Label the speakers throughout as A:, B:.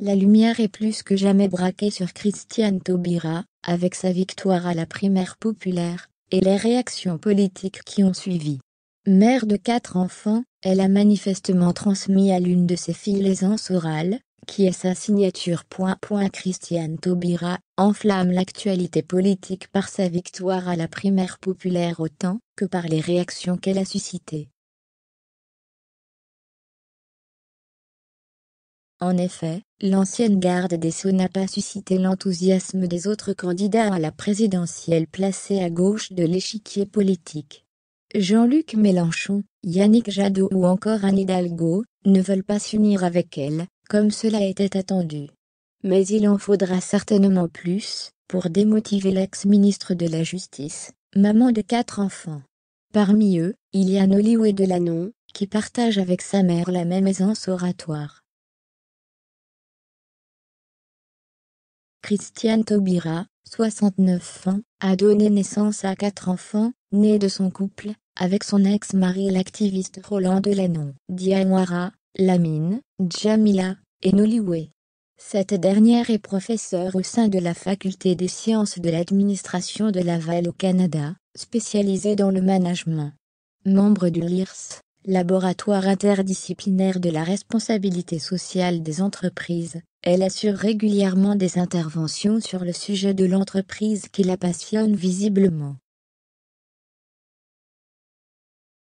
A: La lumière est plus que jamais braquée sur Christiane Taubira, avec sa victoire à la primaire populaire, et les réactions politiques qui ont suivi. Mère de quatre enfants, elle a manifestement transmis à l'une de ses filles l'aisance orale, qui est sa signature. Christiane Taubira enflamme l'actualité politique par sa victoire à la primaire
B: populaire autant que par les réactions qu'elle a suscitées. En effet, L'ancienne garde des Sceaux n'a pas
A: suscité l'enthousiasme des autres candidats à la présidentielle placés à gauche de l'échiquier politique. Jean-Luc Mélenchon, Yannick Jadot ou encore Anne Hidalgo ne veulent pas s'unir avec elle, comme cela était attendu. Mais il en faudra certainement plus pour démotiver l'ex-ministre de la Justice, maman de quatre enfants. Parmi eux, il y a Nolioué Delanon, qui partage avec sa
B: mère la même aisance oratoire.
A: Christiane Taubira, 69 ans, a donné naissance à quatre enfants, nés de son couple, avec son ex-mari l'activiste Roland Delanon, Dianwara, Lamine, Jamila, et Noliwe. Cette dernière est professeure au sein de la Faculté des sciences de l'administration de Laval au Canada, spécialisée dans le management. Membre du LIRS, Laboratoire interdisciplinaire de la responsabilité sociale des entreprises, elle assure régulièrement des interventions sur le sujet de l'entreprise qui la passionne visiblement.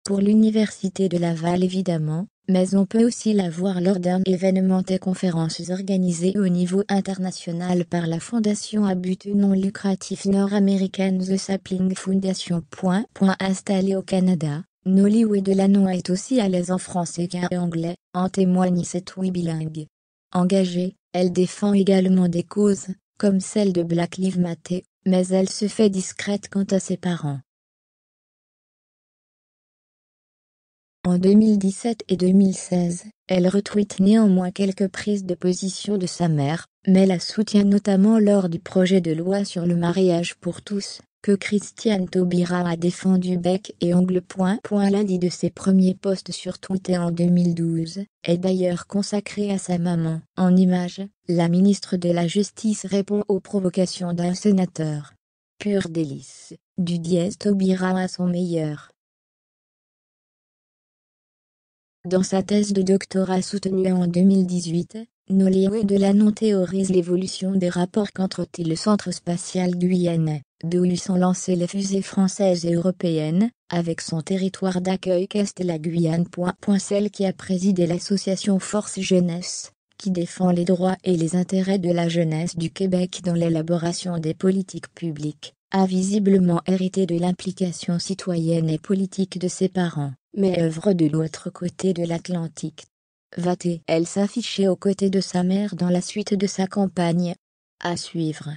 B: Pour l'Université de Laval évidemment,
A: mais on peut aussi la voir lors d'un événement et conférences organisées au niveau international par la fondation à but non lucratif nord-américaine The Sapling Foundation. installée au Canada, Nolly Delanois est aussi à l'aise en français qu'en anglais, en témoigne cette oui bilingue. Engagée, elle défend également des causes, comme celle de Black Lives Matter, mais elle se fait discrète quant à ses parents.
B: En 2017 et
A: 2016, elle retweet néanmoins quelques prises de position de sa mère, mais la soutient notamment lors du projet de loi sur le mariage pour tous, que Christiane Taubira a défendu bec et ongle. L'un de ses premiers postes sur Twitter en 2012 est d'ailleurs consacré à sa maman. En image, la ministre de la Justice répond aux provocations d'un sénateur. Pure délice, du dièse
B: Taubira à son meilleur. Dans sa
A: thèse de doctorat soutenue en 2018, Noléo de non théorise l'évolution des rapports qu'entretient le Centre spatial guyanais d'où lui sont lancées les fusées françaises et européennes, avec son territoire d'accueil qu'est la Guyane. Celle qui a présidé l'association Force Jeunesse, qui défend les droits et les intérêts de la jeunesse du Québec dans l'élaboration des politiques publiques, a visiblement hérité de l'implication citoyenne et politique de ses parents, mais œuvre de l'autre côté de l'Atlantique. Va-t-elle s'afficher aux côtés de sa mère dans la suite de sa campagne
B: À suivre.